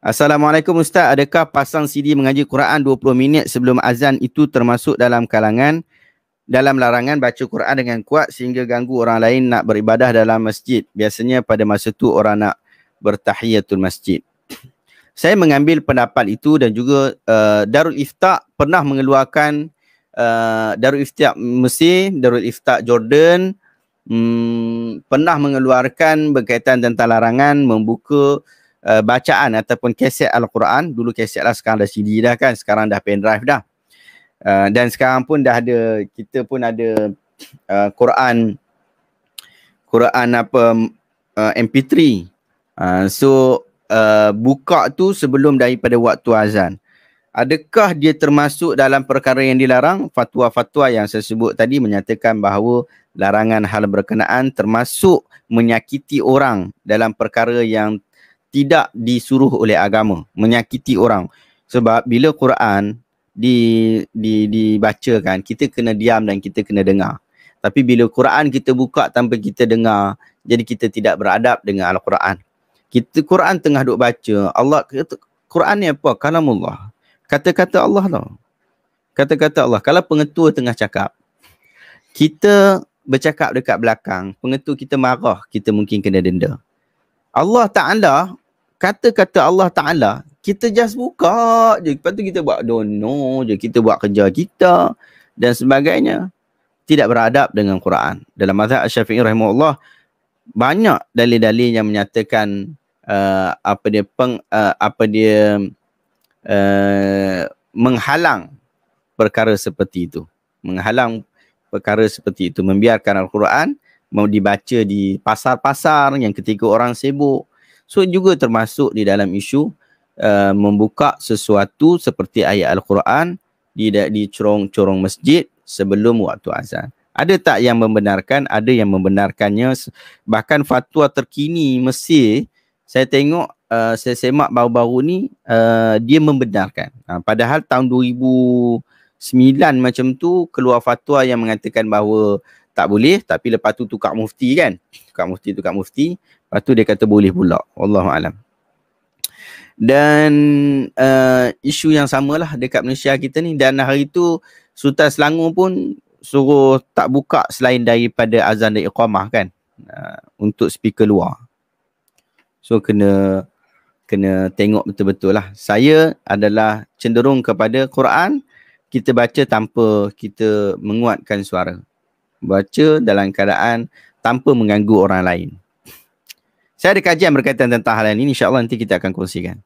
Assalamualaikum Ustaz, adakah pasang CD mengaji Quran 20 minit sebelum azan itu termasuk dalam kalangan dalam larangan baca Quran dengan kuat sehingga ganggu orang lain nak beribadah dalam masjid. Biasanya pada masa itu orang nak bertahiyatul masjid. Saya mengambil pendapat itu dan juga uh, Darul Iftah pernah mengeluarkan uh, Darul Iftah Mesir, Darul Iftah Jordan hmm, pernah mengeluarkan berkaitan tentang larangan membuka uh, bacaan ataupun keset Al-Quran. Dulu keset lah sekarang dah CD dah kan. Sekarang dah pen drive dah. Uh, dan sekarang pun dah ada, kita pun ada uh, Quran, Quran apa, uh, MP3. Uh, so, uh, buka tu sebelum daripada waktu azan. Adakah dia termasuk dalam perkara yang dilarang? Fatwa-fatwa yang saya sebut tadi menyatakan bahawa larangan hal berkenaan termasuk menyakiti orang dalam perkara yang tidak disuruh oleh agama menyakiti orang sebab bila Quran di di dibacakan kita kena diam dan kita kena dengar tapi bila Quran kita buka tanpa kita dengar jadi kita tidak beradab dengan al-Quran kita Quran tengah duk baca Allah Quran ni apa kalamullah kata-kata Allah tau kata-kata Allah kalau pengetua tengah cakap kita bercakap dekat belakang pengetua kita marah kita mungkin kena denda Allah Ta'ala kata-kata Allah Ta'ala, kita just buka je. Lepas tu kita buat dono je. Kita buat kerja kita dan sebagainya. Tidak beradab dengan Quran. Dalam mazhab Syafi'i rahimahullah, banyak dalil-dalil yang menyatakan uh, apa dia peng, uh, apa dia uh, menghalang perkara seperti itu. Menghalang perkara seperti itu. Membiarkan Al-Quran mau dibaca di pasar-pasar yang ketika orang sibuk So juga termasuk di dalam isu uh, membuka sesuatu seperti ayat Al-Quran di, di corong-corong masjid sebelum waktu azan. Ada tak yang membenarkan? Ada yang membenarkannya. Bahkan fatwa terkini Mesir, saya tengok, uh, saya semak baru-baru ni, uh, dia membenarkan. Uh, padahal tahun 2009 macam tu, keluar fatwa yang mengatakan bahawa tak boleh tapi lepas tu tukar mufti kan tukar mufti tukar mufti lepas tu dia kata boleh pula Allah alam dan uh, isu yang samalah dekat Malaysia kita ni dan hari tu Sultan Selangor pun suruh tak buka selain daripada azan dan iqamah kan uh, untuk speaker luar so kena kena tengok betul-betul lah saya adalah cenderung kepada Quran kita baca tanpa kita menguatkan suara baca dalam keadaan tanpa mengganggu orang lain. Saya ada kajian berkaitan tentang hal ini. Insya Allah nanti kita akan kongsikan.